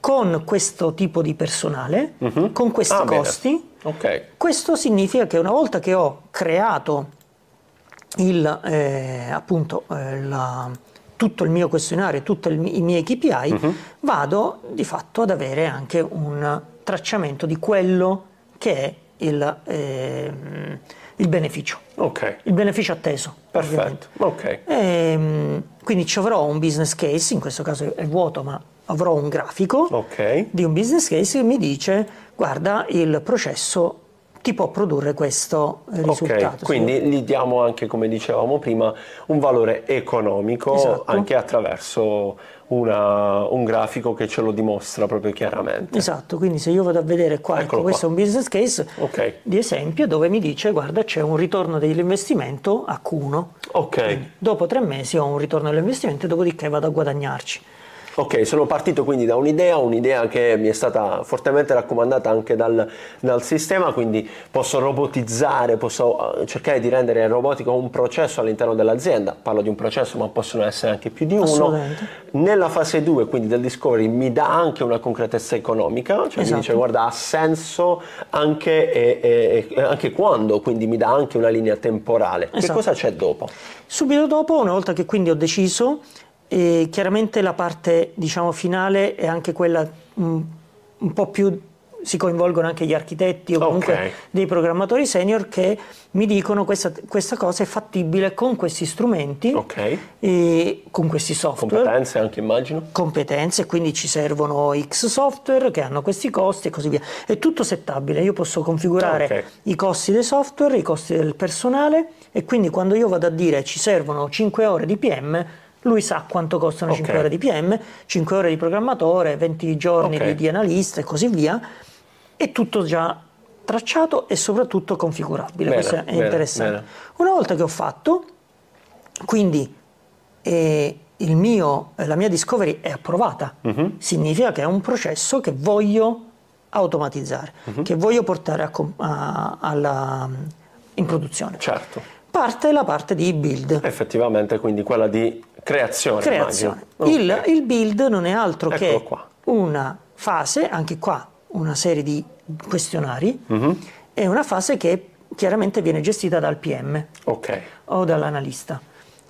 con questo tipo di personale, uh-huh. con questi ah, costi. Okay. Questo significa che una volta che ho creato il, eh, appunto, eh, la, tutto il mio questionario, tutti i miei KPI, uh-huh. Mhm. vado di fatto ad avere anche un tracciamento di quello che è il, eh, il beneficio. Okay. Il beneficio atteso. Perfetto. Okay. E, ehm, quindi ci avrò un business case, in questo caso è vuoto, ma avrò un grafico okay. di un business case che mi dice guarda il processo ti può produrre questo eh, risultato. Ok, quindi gli diamo anche, come dicevamo prima, un valore economico esatto. anche attraverso una, un grafico che ce lo dimostra proprio chiaramente. Esatto, quindi se io vado a vedere qua, ecco, questo è un business case okay. di esempio dove mi dice guarda c'è un ritorno dell'investimento a Q1, okay. dopo tre mesi ho un ritorno dell'investimento dopodiché vado a guadagnarci. Ok, sono partito quindi da un'idea, un'idea che mi è stata fortemente raccomandata anche dal, dal, sistema, quindi posso robotizzare, posso eh, cercare di rendere robotico un processo all'interno dell'azienda, parlo di un processo ma possono essere anche più di uno. Nella fase 2 quindi del discovery mi dà anche una concretezza economica, cioè esatto. mi dice guarda ha senso anche, e, e, anche, quando, quindi mi dà anche una linea temporale. Esatto. Che cosa c'è dopo? Subito dopo, una volta che quindi ho deciso, e chiaramente la parte diciamo, finale è anche quella mh, mm, un po' più si coinvolgono anche gli architetti o comunque okay. dei programmatori senior che mi dicono questa, questa cosa è fattibile con questi strumenti okay. con questi software. Competenze anche immagino. Competenze, quindi ci servono X software che hanno questi costi e così via. È tutto settabile, io posso configurare ah, okay. i costi dei software, i costi del personale e quindi quando io vado a dire ci servono 5 ore di PM lui sa quanto costano okay. 5 ore di PM, 5 ore di programmatore, 20 giorni okay. di, di analista e così via. È tutto già tracciato e soprattutto configurabile. Bene, Questo è bene, interessante. Bene. Una volta che ho fatto, quindi eh, mio, la mia discovery è approvata, mm-hmm. significa che è un processo che voglio automatizzare, mm-hmm. che voglio portare a, a, alla, in produzione. Certo parte la parte di build. Effettivamente, quindi quella di creazione. creazione. Okay. Il, il, build non è altro Eccolo che qua. una fase, anche qua una serie di questionari, mm-hmm. è una fase che chiaramente viene gestita dal PM okay. o dall'analista,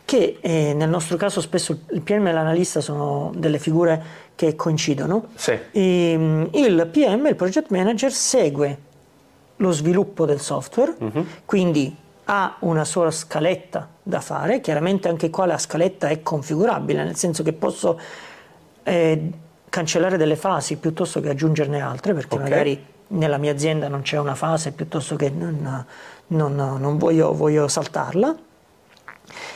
che eh, nel nostro caso spesso il PM e l'analista sono delle figure che coincidono. Sì. E, ehm, il PM, il project manager, segue lo sviluppo del software, mm-hmm. quindi ha una sola scaletta da fare, chiaramente anche qua la scaletta è configurabile, nel senso che posso eh, cancellare delle fasi piuttosto che aggiungerne altre, perché okay. magari nella mia azienda non c'è una fase piuttosto che non, non, non voglio, voglio saltarla,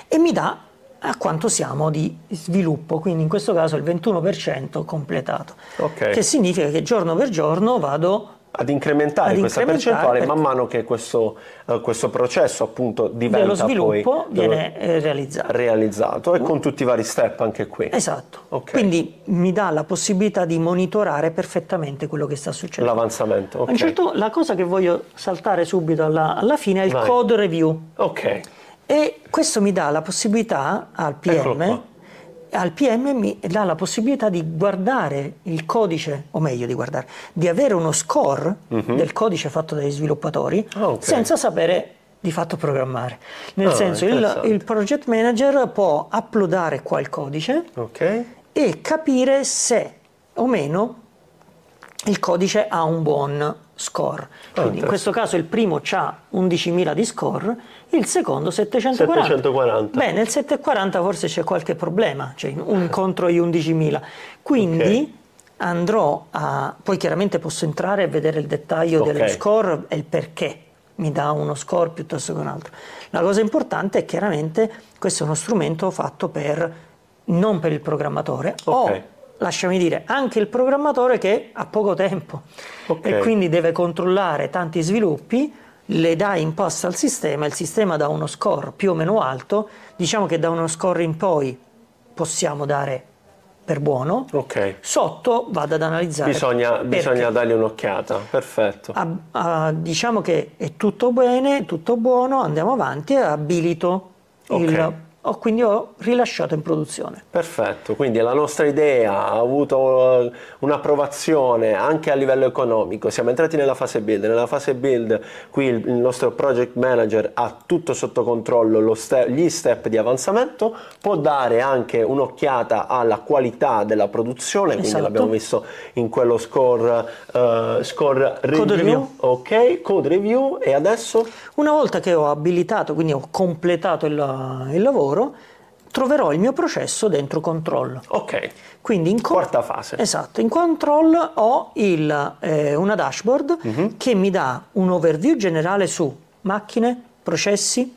e mi dà a quanto siamo di sviluppo, quindi in questo caso il 21% completato, okay. che significa che giorno per giorno vado ad incrementare ad questa incrementare percentuale perché... man ecco. mano che questo, uh, questo processo appunto diventa dello sviluppo poi, eh, viene dello... Eh, realizzato. realizzato e mm. con tutti i vari step anche qui. Esatto. Okay. Quindi mi dà la possibilità di monitorare perfettamente quello che sta succedendo. L'avanzamento. Okay. Certo, la cosa che voglio saltare subito alla, alla fine è il Vai. code review. Ok. E questo mi dà la possibilità al PM al PM mi dà la possibilità di guardare il codice, o meglio di guardare, di avere uno score uh-huh. del codice fatto dagli sviluppatori oh, okay. senza sapere di fatto programmare. Nel oh, senso, il, il, project manager può uploadare qua il codice okay. e capire se o meno il codice ha un buon score. Ah, Quindi in questo caso il primo ha 11.000 di score, il secondo 740. 740. Beh, nel 740 forse c'è qualche problema, cioè un contro gli 11.000. Quindi okay. andrò a... Poi chiaramente posso entrare e vedere il dettaglio okay. dello score e il perché mi dà uno score piuttosto che un altro. La cosa importante è chiaramente questo è uno strumento fatto per non per il programmatore okay. o lasciami dire, anche il programmatore che ha poco tempo okay. e quindi deve controllare tanti sviluppi, le dà imposta al sistema, il sistema dà uno score più o meno alto, diciamo che da uno score in poi possiamo dare per buono, okay. sotto vado ad analizzare. Bisogna, bisogna dargli un'occhiata, perfetto. A, a, diciamo che è tutto bene, tutto buono, andiamo avanti e abilito okay. il ho, oh, quindi ho rilasciato in produzione. Perfetto, quindi la nostra idea ha avuto eh, un'approvazione anche a livello economico, siamo entrati nella fase build, nella fase build qui il nostro project manager ha tutto sotto controllo step, gli step di avanzamento, può dare anche un'occhiata alla qualità della produzione, esatto. quindi l'abbiamo visto in quello score, uh, score review, code review, ok, code review e adesso? Una volta che ho abilitato, quindi ho completato il, il lavoro, loro, troverò il mio processo dentro control. Ok. Quindi in quarta fase. Esatto, in control ho il, eh, una dashboard mm -hmm. che mi dà un overview generale su macchine, processi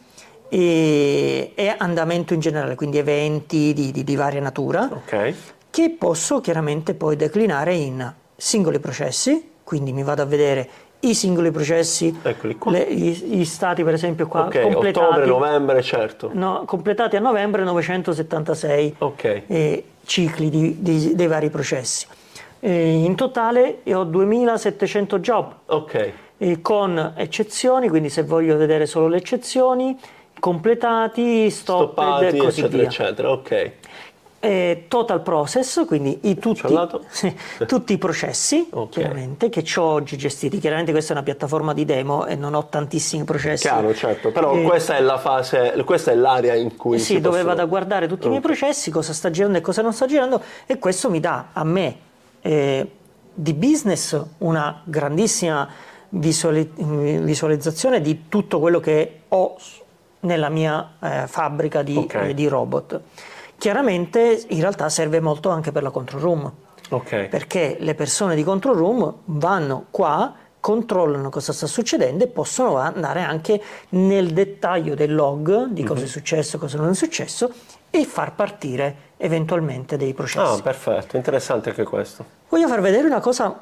e, e andamento in generale, quindi eventi di, di, di varia natura, okay. che posso chiaramente poi declinare in singoli processi, quindi mi vado a vedere i singoli processi, le, gli, gli, stati per esempio qua okay, completati, ottobre, novembre, certo. No, completati a novembre 976 okay. eh, cicli di, di, dei vari processi. Eh, in totale io ho 2700 job, okay. eh, con eccezioni, quindi se voglio vedere solo le eccezioni, completati, stop stoppati, e così eccetera, via. eccetera. Okay eh, total process, quindi i tutti, tutti, i processi okay. chiaramente, che ho oggi gestiti. Chiaramente questa è una piattaforma di demo e non ho tantissimi processi. Chiaro, certo, però eh, questa è la fase, questa è l'area in cui... Eh sì, dove possono... vado a guardare tutti okay. i miei processi, cosa sta girando e cosa non sta girando e questo mi dà a me eh, di business una grandissima visuali- visualizzazione di tutto quello che ho nella mia eh, fabbrica di, okay. di robot Chiaramente in realtà serve molto anche per la control room, okay. perché le persone di control room vanno qua controllano cosa sta succedendo e possono andare anche nel dettaglio del log di cosa mm-hmm. è mhm. successo, cosa non è successo e far partire eventualmente dei processi. Ah, perfetto, interessante anche questo. Voglio far vedere una cosa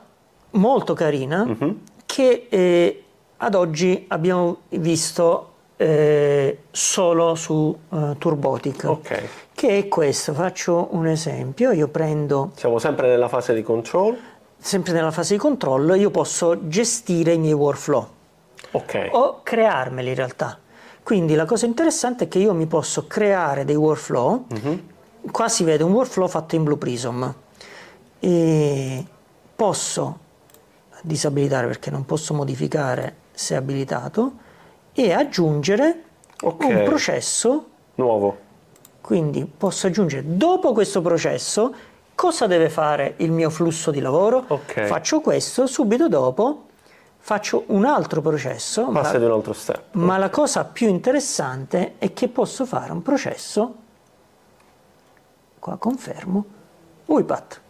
molto carina mm-hmm. che eh, ad oggi abbiamo visto eh, solo su uh, Turbotic. Okay che è questo. Faccio un esempio, io prendo... Siamo sempre nella fase di controllo. Sempre nella fase di controllo io posso gestire i miei workflow. Ok. O crearmeli in realtà. Quindi la cosa interessante è che io mi posso creare dei workflow. Mm -hmm. Qua si vede un workflow fatto in Blue Prism. E posso disabilitare perché non posso modificare se abilitato e aggiungere okay. un processo nuovo quindi posso aggiungere, dopo questo processo, cosa deve fare il mio flusso di lavoro? Okay. Faccio questo, subito dopo faccio un altro processo. Passa di un altro step. Ma okay. la cosa più interessante è che posso fare un processo, qua confermo, UiPath.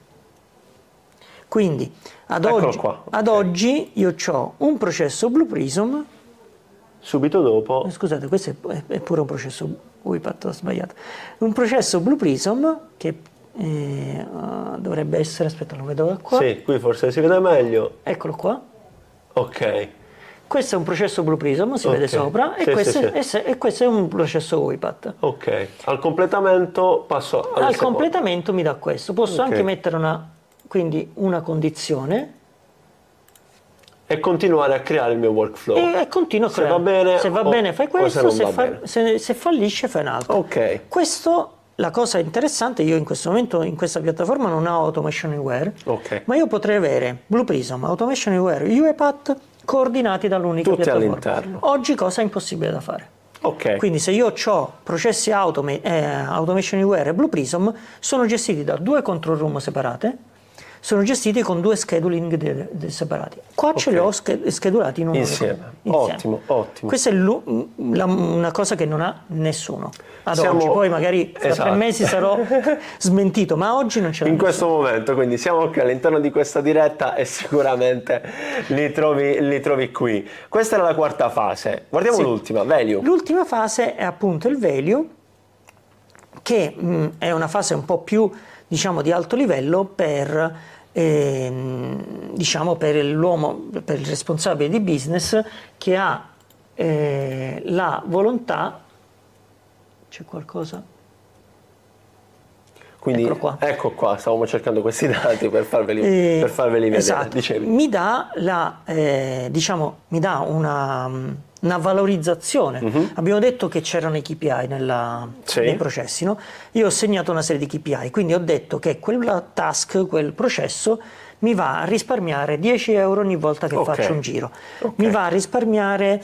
Quindi ad, oggi, okay. ad oggi, io ho un processo Blue Prism. Subito dopo. Eh, scusate, questo è pure un processo Blue cui patto sbagliato. Un processo Blue Prism che eh, dovrebbe essere, aspetta lo vedo da qua. Sì, qui forse si vede meglio. Eccolo qua. Ok. Questo è un processo Blue Prism, si okay. vede sopra, sì, e, questo, sì, sì. e, questo, è un processo WIPAT. Ok, al completamento passo al secondo. completamento mi dà questo. Posso okay. anche mettere una, quindi una condizione e continuare a creare il mio workflow. E, e continuo a creare. Se va bene, se va o, bene fai questo, se, se, fa, bene. se, se fallisce fai un altro. Ok. Questo la cosa interessante, io in questo momento in questa piattaforma non ho Automation Aware, okay. ma io potrei avere Blue Prism, Automation Aware, UEPAT coordinati dall'unica Tutti piattaforma. all'interno. Oggi cosa è impossibile da fare? Okay. Quindi se io ho processi automa- eh, Automation Aware e Blue Prism, sono gestiti da due control room separate, sono gestiti con due scheduling de- de separati. Qua okay. ce li ho schedulati in un insieme. insieme. Ottimo, ottimo. Questa è l- la- una cosa che non ha nessuno ad siamo... oggi, poi magari tra esatto. tre mesi sarò smentito, ma oggi non ce l'ho. In nessuno. questo momento, quindi siamo qui all'interno di questa diretta e sicuramente li trovi, li trovi qui. Questa era la quarta fase, guardiamo sì. l'ultima, value. L'ultima fase è appunto il value, che mh, è una fase un po' più diciamo, di alto livello per, ehm, diciamo, per l'uomo, per il responsabile di business che ha eh, la volontà. C'è qualcosa? Quindi, Eccolo qua. ecco qua, stavamo cercando questi dati per farveli, eh, per farveli vedere. Esatto. Mi dà, la, eh, diciamo, mi dà una una valorizzazione. Mm -hmm. Abbiamo detto che c'erano i KPI nella, sì. nei processi, no? Io ho segnato una serie di KPI, quindi ho detto che quella task, quel processo mi va a risparmiare 10 euro ogni volta che okay. faccio un giro. Okay. Mi va a risparmiare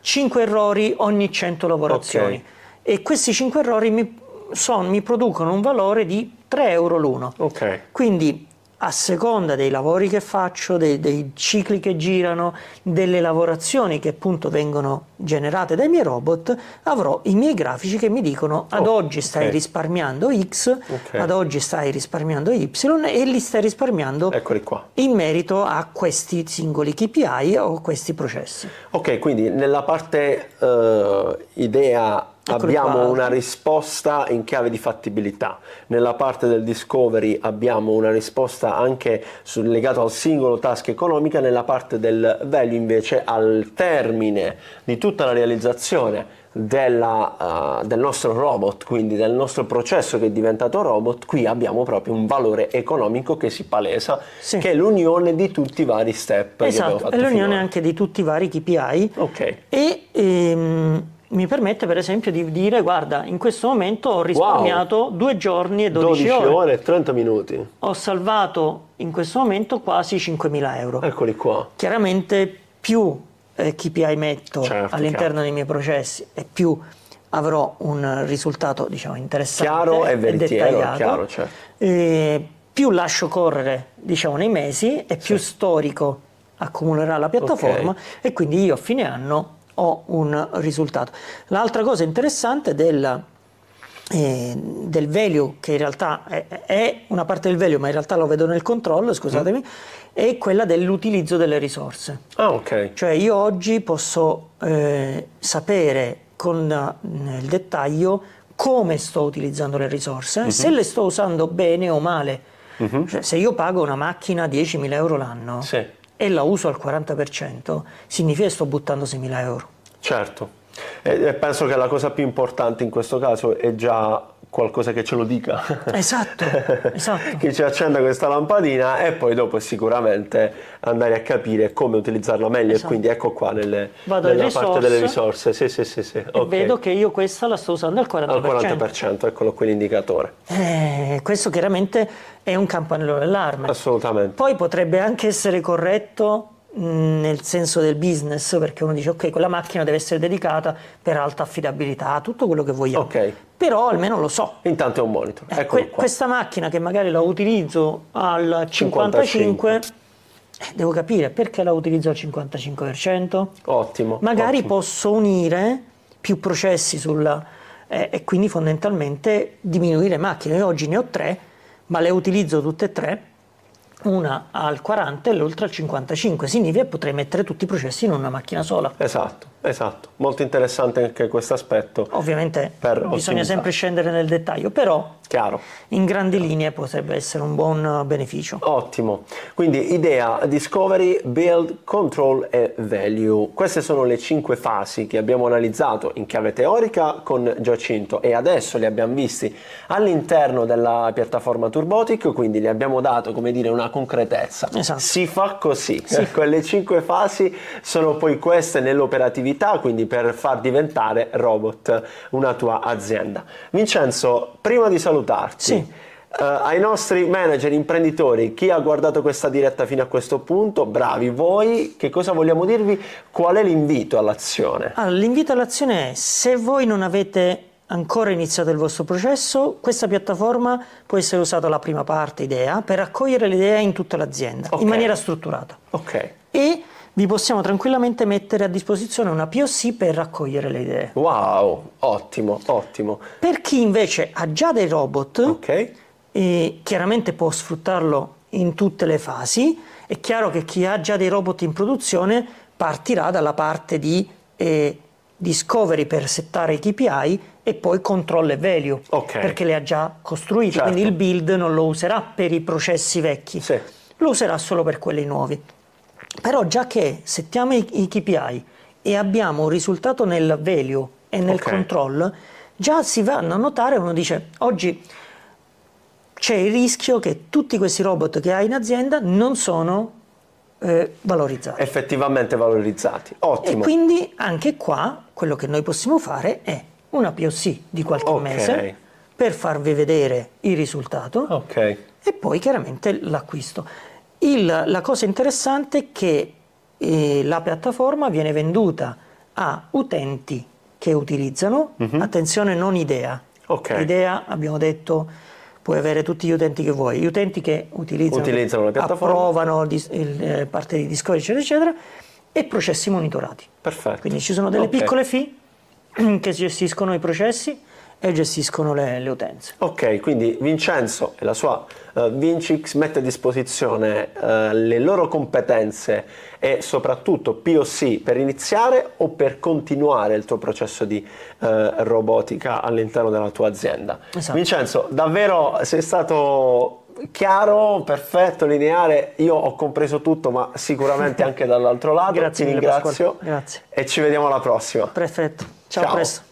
5 errori ogni 100 lavorazioni. Okay. E questi 5 errori mi, son, mi, producono un valore di 3 euro l'uno. Quindi a seconda dei lavori che faccio, dei, dei, cicli che girano, delle lavorazioni che appunto vengono generate dai miei robot, avrò i miei grafici che mi dicono ad oh, oggi stai okay. risparmiando X, okay. ad oggi stai risparmiando Y e li stai risparmiando in merito a questi singoli KPI o questi processi. Ok, quindi nella parte uh, idea Eccolo abbiamo qua. una risposta in chiave di fattibilità. Nella parte del discovery abbiamo una risposta anche sul, legata al singolo task economica, nella parte del value invece al termine di tutta la realizzazione della, uh, del nostro robot, quindi del nostro processo che è diventato robot, qui abbiamo proprio un valore economico che si palesa, sì. che è l'unione di tutti i vari step. Esatto, è l'unione anche di tutti i vari KPI. Ok. E, ehm, mi permette per esempio di dire guarda in questo momento ho risparmiato wow. due giorni e 12, 12 ore. ore e 30 minuti ho salvato in questo momento quasi 5.000 euro eccoli qua chiaramente più eh, KPI metto certo, all'interno chiaro. dei miei processi e più avrò un risultato diciamo interessante chiaro e, e dettagliato chiaro, certo. eh, più lascio correre diciamo nei mesi e più sì. storico accumulerà la piattaforma okay. e quindi io a fine anno ho un risultato. L'altra cosa interessante del, eh, del value, che in realtà è, è, una parte del value, ma in realtà lo vedo nel controllo, scusatemi, mm. è quella dell'utilizzo delle risorse. Ah, ok. Cioè io oggi posso eh, sapere con il dettaglio come sto utilizzando le risorse, mm -hmm. se le sto usando bene o male. Mm -hmm. cioè, se io pago una macchina 10.000 euro l'anno sì. e la uso al 40%, significa che sto buttando 6.000 euro. Certo, e penso che la cosa più importante in questo caso è già qualcosa che ce lo dica. Esatto, esatto. che ci accenda questa lampadina e poi dopo sicuramente andare a capire come utilizzarla meglio. Esatto. E quindi ecco qua nelle, Vado nella risorse, parte delle risorse. Sì, sì, sì, sì. E okay. vedo che io questa la sto usando al 40%. Al 40%, eccolo qui l'indicatore. Eh, questo chiaramente è un campanello d'allarme. Assolutamente. Poi potrebbe anche essere corretto nel senso del business, perché uno dice ok, quella macchina deve essere dedicata per alta affidabilità, tutto quello che vogliamo. Okay. Però almeno lo so. Intanto è un monitor. Eh, que- questa macchina che magari la utilizzo al 55, 55. Eh, devo capire perché la utilizzo al 55%. Ottimo. Magari ottimo. posso unire più processi sulla, eh, e quindi fondamentalmente diminuire macchine. Io oggi ne ho tre, ma le utilizzo tutte e tre una al 40 e l'altra al 55, significa che potrei mettere tutti i processi in una macchina sola. Esatto. Esatto, molto interessante anche questo aspetto. Ovviamente bisogna ottimizzare. sempre scendere nel dettaglio, però Chiaro. in grandi linee potrebbe essere un buon beneficio. Ottimo, quindi idea, discovery, build, control e value. Queste sono le cinque fasi che abbiamo analizzato in chiave teorica con Giacinto e adesso le abbiamo visti all'interno della piattaforma Turbotic, quindi le abbiamo dato come dire una concretezza. Esatto. Si fa così, sì. quelle ecco, cinque fasi sono poi queste nell'operatività attività, quindi per far diventare robot una tua azienda. Vincenzo, prima di salutarti, sì. Uh, ai nostri manager, imprenditori, chi ha guardato questa diretta fino a questo punto, bravi voi, che cosa vogliamo dirvi? Qual è l'invito all'azione? Allora, l'invito all'azione è se voi non avete ancora iniziato il vostro processo, questa piattaforma può essere usata la prima parte idea per accogliere l'idea in tutta l'azienda okay. in maniera strutturata. Ok. E vi possiamo tranquillamente mettere a disposizione una POC per raccogliere le idee. Wow, ottimo, ottimo. Per chi invece ha già dei robot, okay. eh, chiaramente può sfruttarlo in tutte le fasi, è chiaro che chi ha già dei robot in produzione partirà dalla parte di eh, discovery per settare i KPI e poi control e value, okay. perché le ha già costruite, certo. quindi il build non lo userà per i processi vecchi, sì. lo userà solo per quelli nuovi. Però già che settiamo i, i KPI e abbiamo un risultato nel value e nel okay. control, già si vanno a notare, uno dice oggi c'è il rischio che tutti questi robot che hai in azienda non sono eh, valorizzati. Effettivamente valorizzati, ottimo. E quindi anche qua quello che noi possiamo fare è una POC di qualche okay. mese per farvi vedere il risultato okay. e poi chiaramente l'acquisto. Il, la cosa interessante è che eh, la piattaforma viene venduta a utenti che utilizzano, mm -hmm. attenzione non idea. Okay. Idea abbiamo detto puoi avere tutti gli utenti che vuoi, gli utenti che utilizzano, utilizzano la piattaforma, approvano dis, il, eh, parte di Discord eccetera eccetera e processi monitorati. Perfetto. Quindi ci sono delle okay. piccole fee che gestiscono i processi e gestiscono le, le utenze. Ok, quindi Vincenzo e la sua uh, Vincix mette a disposizione uh, le loro competenze e soprattutto POC per iniziare o per continuare il tuo processo di uh, robotica all'interno della tua azienda. Esatto. Vincenzo, davvero sei stato chiaro, perfetto, lineare. Io ho compreso tutto, ma sicuramente anche dall'altro lato. Grazie, Ti ringrazio. Grazie. E ci vediamo alla prossima. Perfetto. Ciao, Ciao. presto.